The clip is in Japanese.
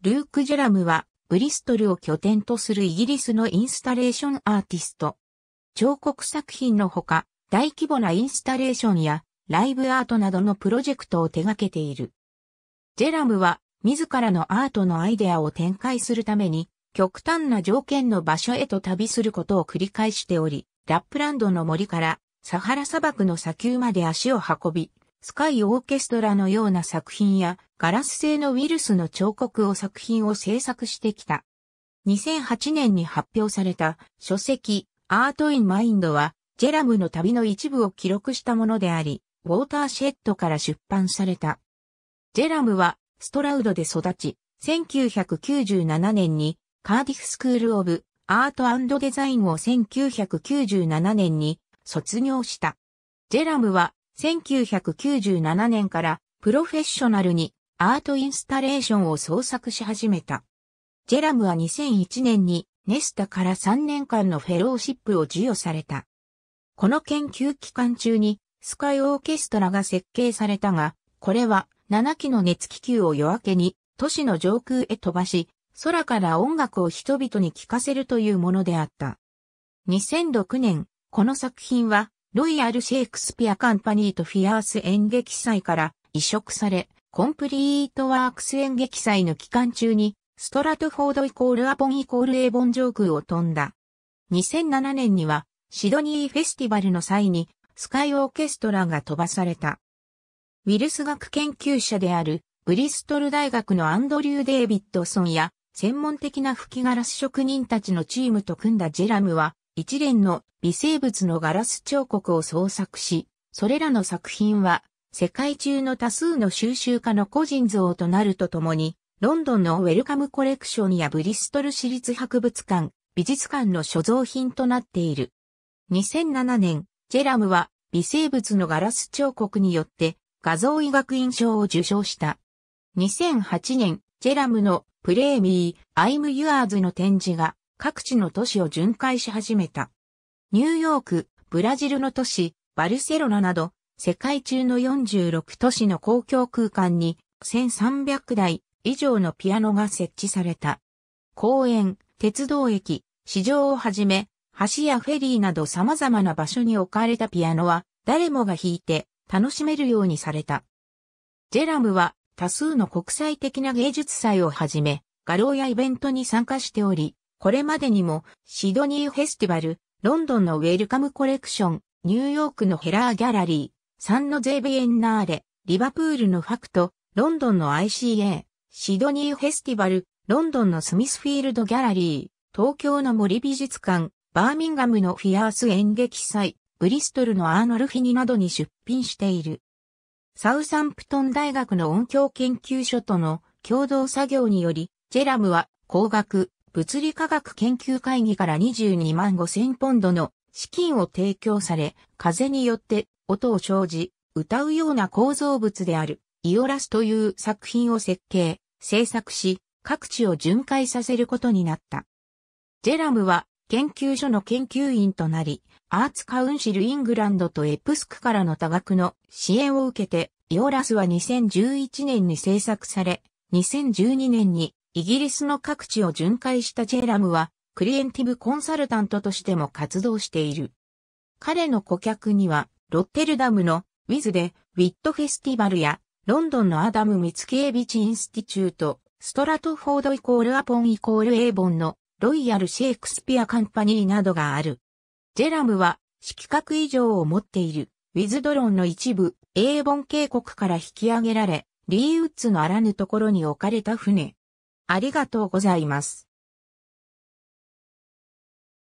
ルーク・ジェラムは、ブリストルを拠点とするイギリスのインスタレーションアーティスト。彫刻作品のほか、大規模なインスタレーションや、ライブアートなどのプロジェクトを手掛けている。ジェラムは、自らのアートのアイデアを展開するために、極端な条件の場所へと旅することを繰り返しており、ラップランドの森から、サハラ砂漠の砂丘まで足を運び、スカイオーケストラのような作品やガラス製のウィルスの彫刻を作品を制作してきた。2008年に発表された書籍アートインマインドはジェラムの旅の一部を記録したものであり、ウォーターシェットから出版された。ジェラムはストラウドで育ち、1997年にカーディフスクールオブアートデザインを1997年に卒業した。ジェラムは1997年からプロフェッショナルにアートインスタレーションを創作し始めた。ジェラムは2001年にネスタから3年間のフェローシップを授与された。この研究期間中にスカイオーケストラが設計されたが、これは7機の熱気球を夜明けに都市の上空へ飛ばし、空から音楽を人々に聴かせるというものであった。2006年、この作品はロイヤル・シェイクスピア・カンパニーとフィアース演劇祭から移植され、コンプリートワークス演劇祭の期間中に、ストラトフォードイコールアポンイコールエボン上空を飛んだ。2007年には、シドニーフェスティバルの際に、スカイオーケストラが飛ばされた。ウィルス学研究者である、ブリストル大学のアンドリュー・デイビッドソンや、専門的な吹きガラス職人たちのチームと組んだジェラムは、一連の微生物のガラス彫刻を創作し、それらの作品は世界中の多数の収集家の個人像となるとともに、ロンドンのウェルカムコレクションやブリストル市立博物館、美術館の所蔵品となっている。2007年、ジェラムは微生物のガラス彫刻によって画像医学院賞を受賞した。2008年、ジェラムのプレーミー、アイム・ユアーズの展示が各地の都市を巡回し始めた。ニューヨーク、ブラジルの都市、バルセロナなど、世界中の46都市の公共空間に1300台以上のピアノが設置された。公園、鉄道駅、市場をはじめ、橋やフェリーなど様々な場所に置かれたピアノは、誰もが弾いて楽しめるようにされた。ジェラムは多数の国際的な芸術祭をはじめ、画廊やイベントに参加しており、これまでにも、シドニーフェスティバル、ロンドンのウェルカムコレクション、ニューヨークのヘラーギャラリー、サンノゼービエンナーレ、リバプールのファクト、ロンドンの ICA、シドニーフェスティバル、ロンドンのスミスフィールドギャラリー、東京の森美術館、バーミンガムのフィアース演劇祭、ブリストルのアーノルフィニなどに出品している。サウサンプトン大学の音響研究所との共同作業により、ジェラムは光学、物理科学研究会議から22万5千ポンドの資金を提供され、風によって音を生じ、歌うような構造物である、イオラスという作品を設計、制作し、各地を巡回させることになった。ジェラムは研究所の研究員となり、アーツカウンシルイングランドとエプスクからの多額の支援を受けて、イオラスは2011年に制作され、2012年にイギリスの各地を巡回したジェラムは、クリエンティブコンサルタントとしても活動している。彼の顧客には、ロッテルダムのウィズでウィットフェスティバルや、ロンドンのアダム・ミツキエビチ・インスティチュート、ストラトフォードイコールアポンイコールエーボンのロイヤル・シェイクスピア・カンパニーなどがある。ジェラムは、色覚以上を持っている、ウィズドローンの一部、エーボン渓谷から引き上げられ、リーウッズのあらぬところに置かれた船、ありがとうございます。